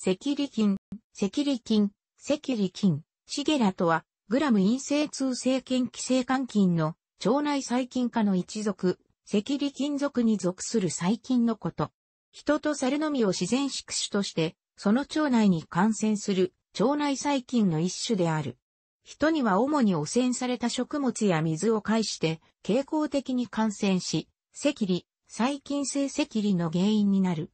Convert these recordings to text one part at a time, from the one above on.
赤痢菌、赤痢菌、赤痢菌、シゲラとは、グラム陰性通性腱寄生肝菌の腸内細菌科の一族、赤痢菌属に属する細菌のこと。人と猿のみを自然宿主として、その腸内に感染する腸内細菌の一種である。人には主に汚染された食物や水を介して傾向的に感染し、赤痢、細菌性赤痢の原因になる。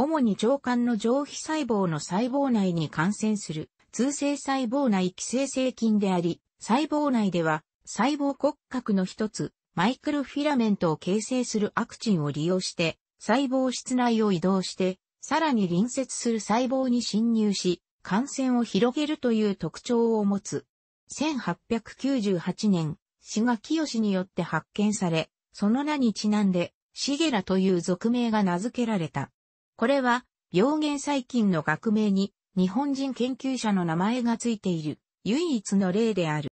主に腸管の上皮細胞の細胞内に感染する、通性細胞内寄生性菌であり、細胞内では細胞骨格の一つ、マイクロフィラメントを形成するアクチンを利用して、細胞室内を移動して、さらに隣接する細胞に侵入し、感染を広げるという特徴を持つ。1898年、志賀清によって発見され、その名にちなんで、シゲラという俗名が名付けられた。これは、病原細菌の学名に日本人研究者の名前がついている唯一の例である。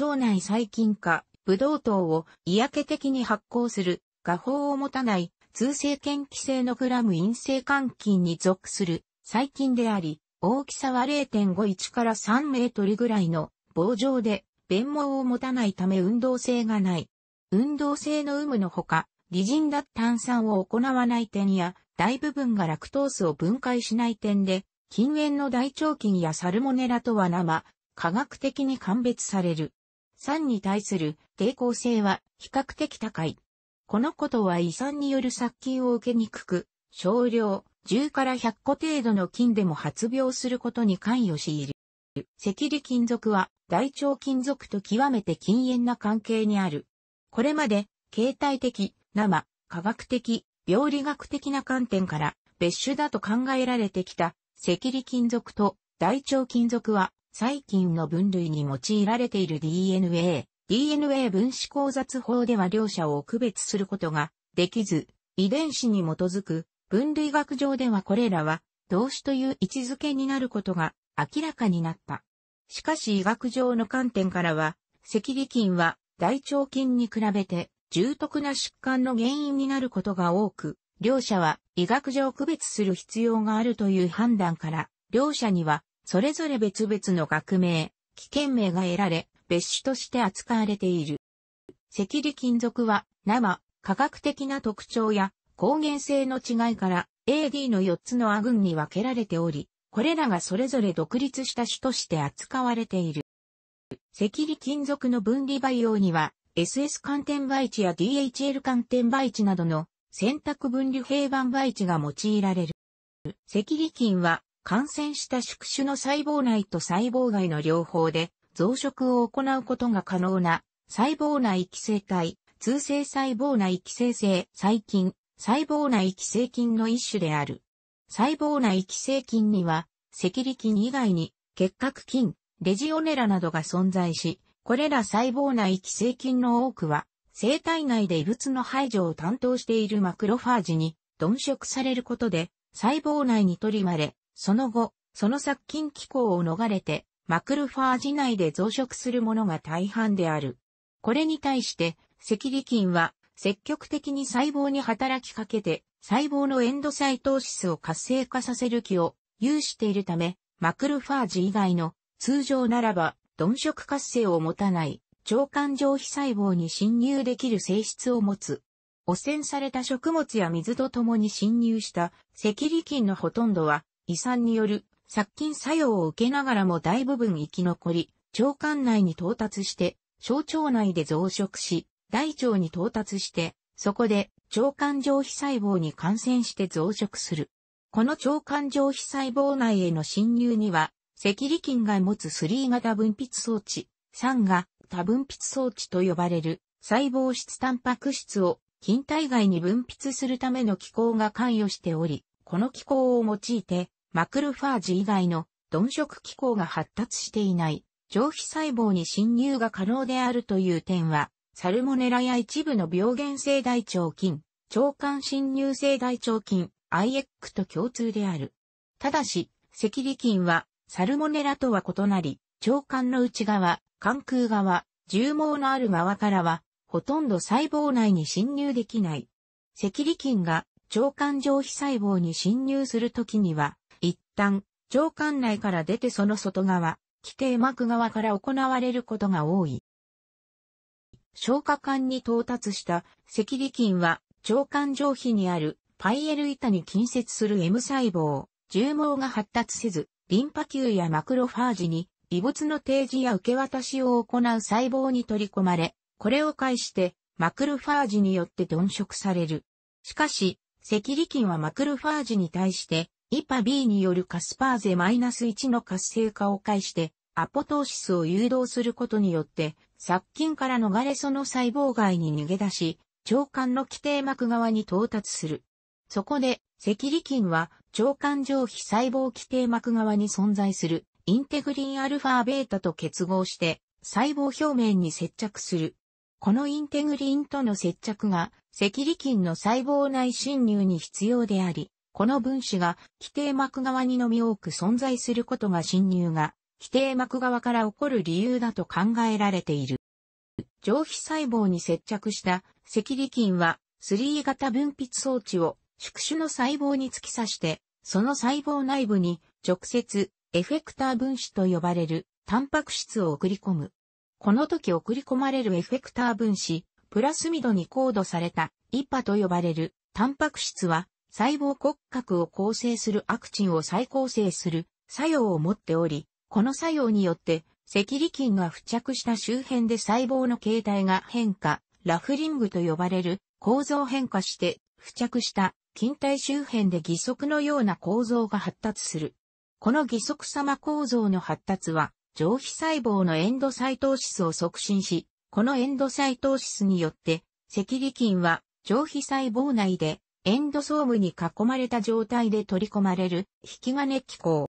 腸内細菌化、ブドウ糖を嫌気的に発酵する、画法を持たない、通性嫌気性のグラム陰性肝菌に属する細菌であり、大きさは0.51から3メートルぐらいの棒状で、弁毛を持たないため運動性がない。運動性の有無のほか、微塵だ炭酸を行わない点や、大部分がラクトースを分解しない点で、禁煙の大腸菌やサルモネラとは生、科学的に鑑別される。酸に対する抵抗性は比較的高い。このことは胃酸による殺菌を受けにくく、少量10から100個程度の菌でも発病することに関与しいる。赤痢金属は大腸金属と極めて禁煙な関係にある。これまで、形態的、生、科学的、病理学的な観点から別種だと考えられてきた赤痢金属と大腸金属は細菌の分類に用いられている DNA、DNA 分子交雑法では両者を区別することができず、遺伝子に基づく分類学上ではこれらは動詞という位置づけになることが明らかになった。しかし医学上の観点からは、赤痢菌は大腸菌に比べて重篤な疾患の原因になることが多く、両者は医学上区別する必要があるという判断から、両者にはそれぞれ別々の学名、危険名が得られ、別種として扱われている。赤痢金属は生、科学的な特徴や抗原性の違いから AD の4つのア軍に分けられており、これらがそれぞれ独立した種として扱われている。赤痢金属の分離培養には SS 寒天培地や DHL 寒天培地などの選択分離平板培地が用いられる。赤痢菌は感染した宿主の細胞内と細胞外の両方で増殖を行うことが可能な細胞内寄生体、通性細胞内寄生性細菌、細胞内寄生菌の一種である。細胞内寄生菌には、赤痢菌以外に結核菌、レジオネラなどが存在し、これら細胞内寄生菌の多くは、生体内で異物の排除を担当しているマクロファージに、鈍色されることで、細胞内に取りまれ、その後、その殺菌機構を逃れて、マクロファージ内で増殖するものが大半である。これに対して、赤痢菌は、積極的に細胞に働きかけて、細胞のエンドサイトーシスを活性化させる気を有しているため、マクロファージ以外の通常ならば鈍色活性を持たない腸管上皮細胞に侵入できる性質を持つ。汚染された食物や水と共に侵入した赤痢菌のほとんどは胃酸による殺菌作用を受けながらも大部分生き残り、腸管内に到達して小腸内で増殖し、大腸に到達して、そこで腸管上皮細胞に感染して増殖する。この腸管上皮細胞内への侵入には赤痢菌が持つ3型分泌装置、3が多分泌装置と呼ばれる細胞質タンパク質を菌体外に分泌するための機構が関与しており、この機構を用いてマクロファージ以外の鈍色機構が発達していない上皮細胞に侵入が可能であるという点は、サルモネラや一部の病原性大腸菌、腸管侵入性大腸菌、IX と共通である。ただし、赤痢菌はサルモネラとは異なり、腸管の内側、関空側、重毛のある側からは、ほとんど細胞内に侵入できない。赤痢菌が腸管上皮細胞に侵入するときには、一旦、腸管内から出てその外側、規定膜側から行われることが多い。消化管に到達した赤痢菌は腸管上皮にあるパイエル板に近接する M 細胞、重毛が発達せず、リンパ球やマクロファージに異物の提示や受け渡しを行う細胞に取り込まれ、これを介してマクロファージによって鈍食される。しかし、赤痢菌はマクロファージに対して、イパ B によるカスパーゼ -1 の活性化を介して、アポトーシスを誘導することによって、殺菌から逃れその細胞外に逃げ出し、腸管の基底膜側に到達する。そこで、赤痢菌は腸管上皮細胞基底膜側に存在するインテグリンアルファベータと結合して細胞表面に接着する。このインテグリンとの接着が赤痢菌の細胞内侵入に必要であり、この分子が基底膜側にのみ多く存在することが侵入が基底膜側から起こる理由だと考えられている。上皮細胞に接着した赤痢菌は3型分泌装置を宿主の細胞に突き刺してその細胞内部に直接エフェクター分子と呼ばれるタンパク質を送り込む。この時送り込まれるエフェクター分子、プラスミドにコードされたイパと呼ばれるタンパク質は細胞骨格を構成するアクチンを再構成する作用を持っており、この作用によって赤痢菌が付着した周辺で細胞の形態が変化、ラフリングと呼ばれる構造変化して付着した近体周辺で義足のような構造が発達する。この義足様構造の発達は、上皮細胞のエンドサイトーシスを促進し、このエンドサイトーシスによって、赤痢菌は上皮細胞内でエンドソームに囲まれた状態で取り込まれる引き金機構。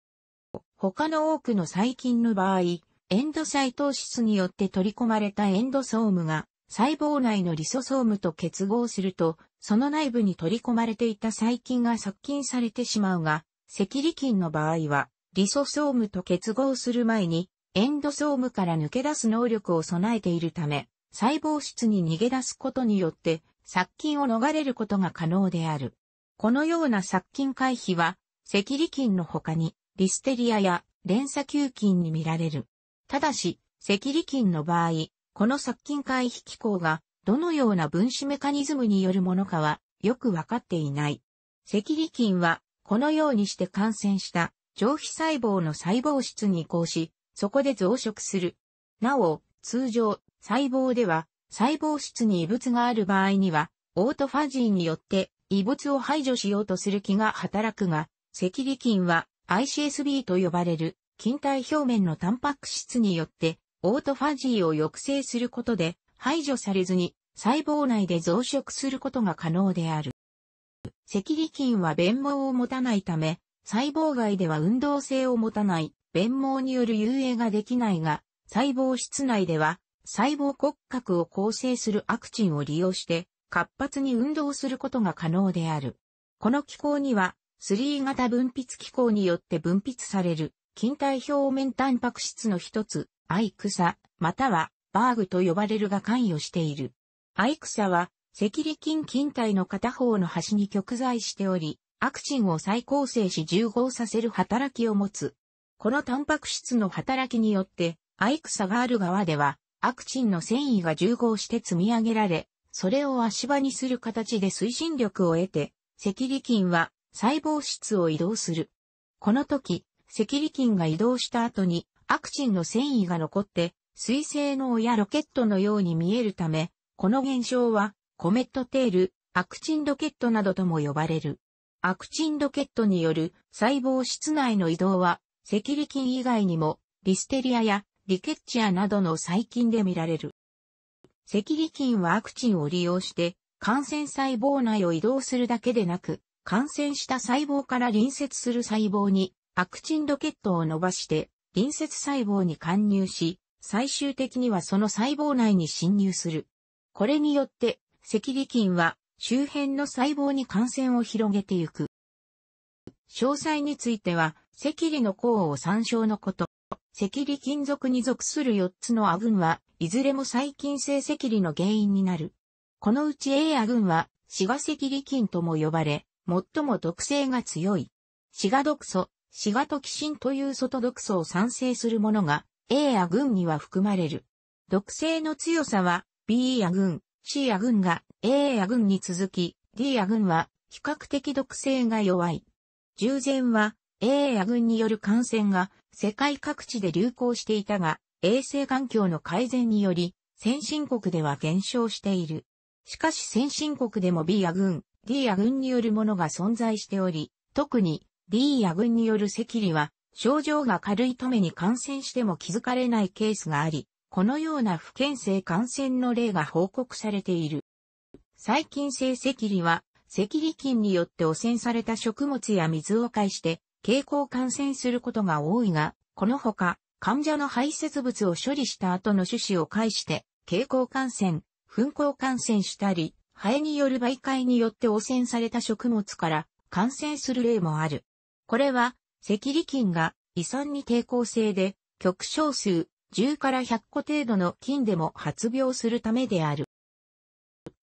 他の多くの細菌の場合、エンドサイトーシスによって取り込まれたエンドソームが細胞内のリソソームと結合すると、その内部に取り込まれていた細菌が殺菌されてしまうが、赤痢菌の場合は、リソソームと結合する前に、エンドソームから抜け出す能力を備えているため、細胞質に逃げ出すことによって、殺菌を逃れることが可能である。このような殺菌回避は、赤痢菌の他に、リステリアや連鎖球菌に見られる。ただし、赤痢菌の場合、この殺菌回避機構がどのような分子メカニズムによるものかはよくわかっていない。赤痢菌はこのようにして感染した上皮細胞の細胞質に移行し、そこで増殖する。なお、通常、細胞では細胞質に異物がある場合には、オートファジーによって異物を排除しようとする気が働くが、赤痢菌は ICSB と呼ばれる菌体表面のタンパク質によってオートファジーを抑制することで排除されずに細胞内で増殖することが可能である。赤痢菌は弁毛を持たないため、細胞外では運動性を持たない、弁毛による遊泳ができないが、細胞室内では細胞骨格を構成するアクチンを利用して活発に運動することが可能である。この機構には3型分泌機構によって分泌される近体表面タンパク質の一つ、アイクサ、またはバーグと呼ばれるが関与している。アイクサは、赤痢菌近体の片方の端に極在しており、アクチンを再構成し重合させる働きを持つ。このタンパク質の働きによって、アイクサがある側では、アクチンの繊維が重合して積み上げられ、それを足場にする形で推進力を得て、赤痢菌は細胞質を移動する。この時、赤痢菌が移動した後にアクチンの繊維が残って、水性能やロケットのように見えるため、この現象はコメットテール、アクチンロケットなどとも呼ばれる。アクチンロケットによる細胞室内の移動は、赤痢菌以外にも、リステリアやリケッチアなどの細菌で見られる。赤痢菌はアクチンを利用して、感染細胞内を移動するだけでなく、感染した細胞から隣接する細胞にアクチンロケットを伸ばして、隣接細胞に貫入し、最終的にはその細胞内に侵入する。これによって、赤痢菌は周辺の細胞に感染を広げていく。詳細については、赤痢の項を参照のこと。赤痢菌属に属する4つのアグンは、いずれも細菌性赤痢の原因になる。このうち A グンは、シガ赤痢菌とも呼ばれ、最も毒性が強い。シガ毒素、シガトキシンという外毒素を産生するものが A や群には含まれる。毒性の強さは B や群、C や群が A や群に続き D や群は比較的毒性が弱い。従前は A や群による感染が世界各地で流行していたが、衛生環境の改善により、先進国では減少している。しかし先進国でも B や群、D や群によるものが存在しており、特に D や群による赤痢は、症状が軽いために感染しても気づかれないケースがあり、このような不健性感染の例が報告されている。細菌性赤痢は、赤痢菌によって汚染された食物や水を介して、蛍光感染することが多いが、このほか、患者の排泄物を処理した後の種子を介して、蛍光感染、噴光感染したり、肺による媒介によって汚染された食物から感染する例もある。これは、赤痢菌が遺産に抵抗性で、極小数10から100個程度の菌でも発病するためである。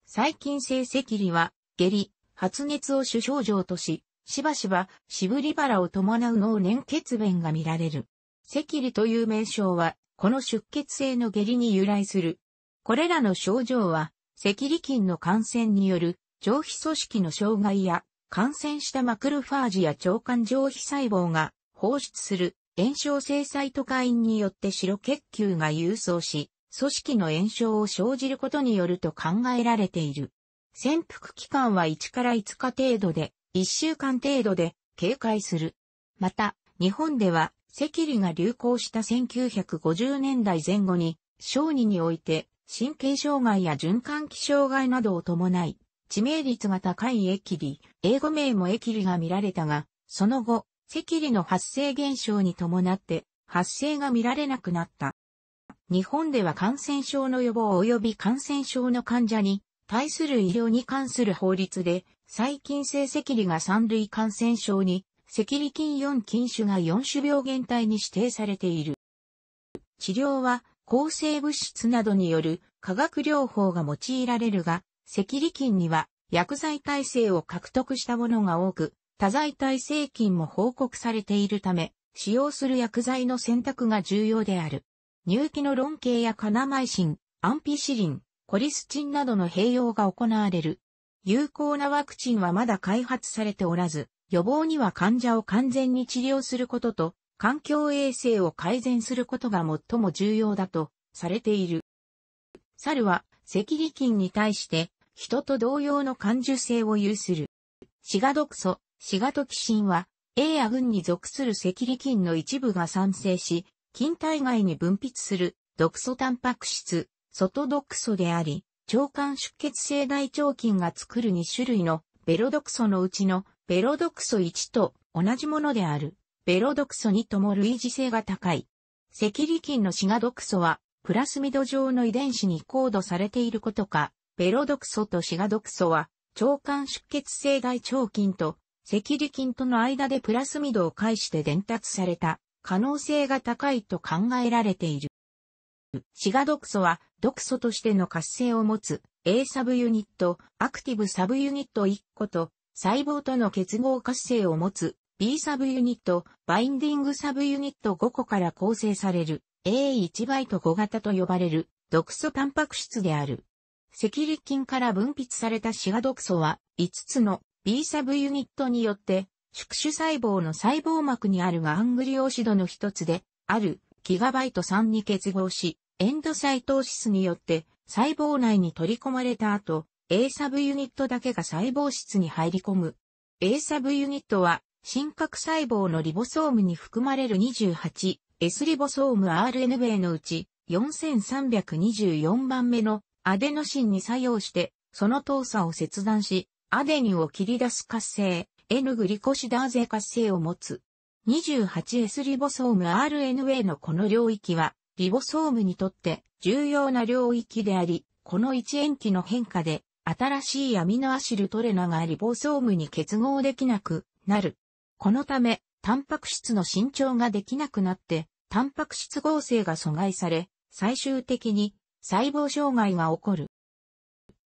細菌性赤痢は、下痢、発熱を主症状とし、しばしば、渋り腹を伴う脳粘血便が見られる。赤痢という名称は、この出血性の下痢に由来する。これらの症状は、赤痢菌の感染による上皮組織の障害や感染したマクロファージや腸管上皮細胞が放出する炎症性サイトカインによって白血球が郵送し、組織の炎症を生じることによると考えられている。潜伏期間は1から5日程度で、1週間程度で警戒する。また、日本では、赤痢が流行した1950年代前後に、小児において、神経障害や循環器障害などを伴い、知名率が高い駅リ、英語名もキリが見られたが、その後、赤痢の発生現象に伴って発生が見られなくなった。日本では感染症の予防及び感染症の患者に対する医療に関する法律で、細菌性赤痢が三類感染症に、赤痢菌4菌種が4種病原体に指定されている。治療は抗生物質などによる化学療法が用いられるが、赤痢菌には薬剤耐性を獲得したものが多く、多剤耐性菌も報告されているため、使用する薬剤の選択が重要である。乳気の論系やカナマイシン、アンピシリン、コリスチンなどの併用が行われる。有効なワクチンはまだ開発されておらず、予防には患者を完全に治療することと、環境衛生を改善することが最も重要だとされている。猿は赤痢菌に対して、人と同様の感受性を有する。シガ毒素、シガトキシンは、A や群に属する赤痢菌の一部が産生し、菌体外に分泌する毒素タンパク質、外毒素であり、腸管出血性大腸菌が作る2種類のベロ毒素のうちのベロ毒素1と同じものである。ベロ毒素2とも類似性が高い。赤痢菌のシガ毒素はプラスミド状の遺伝子にコードされていることか、ベロ毒素とシガ毒素は、腸管出血性大腸菌と、赤痢菌との間でプラスミドを介して伝達された可能性が高いと考えられている。シガ毒素は毒素としての活性を持つ A サブユニット、アクティブサブユニット1個と細胞との結合活性を持つ B サブユニット、バインディングサブユニット5個から構成される A1 バイト5型と呼ばれる毒素タンパク質である。赤力菌から分泌されたシガ毒素は5つの B サブユニットによって宿主細胞の細胞膜にあるガングリオシドの一つであるギガバイト3に結合しエンドサイトーシスによって細胞内に取り込まれた後 A サブユニットだけが細胞質に入り込む。A サブユニットは、真核細胞のリボソームに含まれる28 S リボソーム RNA のうち4324番目のアデノシンに作用して、その糖鎖を切断し、アデニンを切り出す活性、N グリコシダーゼ活性を持つ。28S リボソーム RNA のこの領域は、リボソームにとって重要な領域であり、この一塩基の変化で、新しいアミノアシルトレナがリボソームに結合できなくなる。このため、タンパク質の伸長ができなくなって、タンパク質合成が阻害され、最終的に細胞障害が起こる。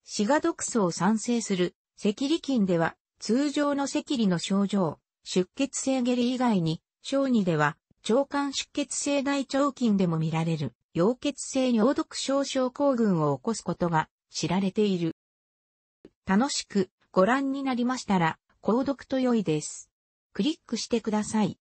シガ毒素を産生する赤痢菌では、通常の赤痢の症状、出血性下痢以外に、小児では、腸管出血性大腸菌でも見られる、溶血性尿毒症症候群を起こすことが知られている。楽しくご覧になりましたら、購読と良いです。クリックしてください。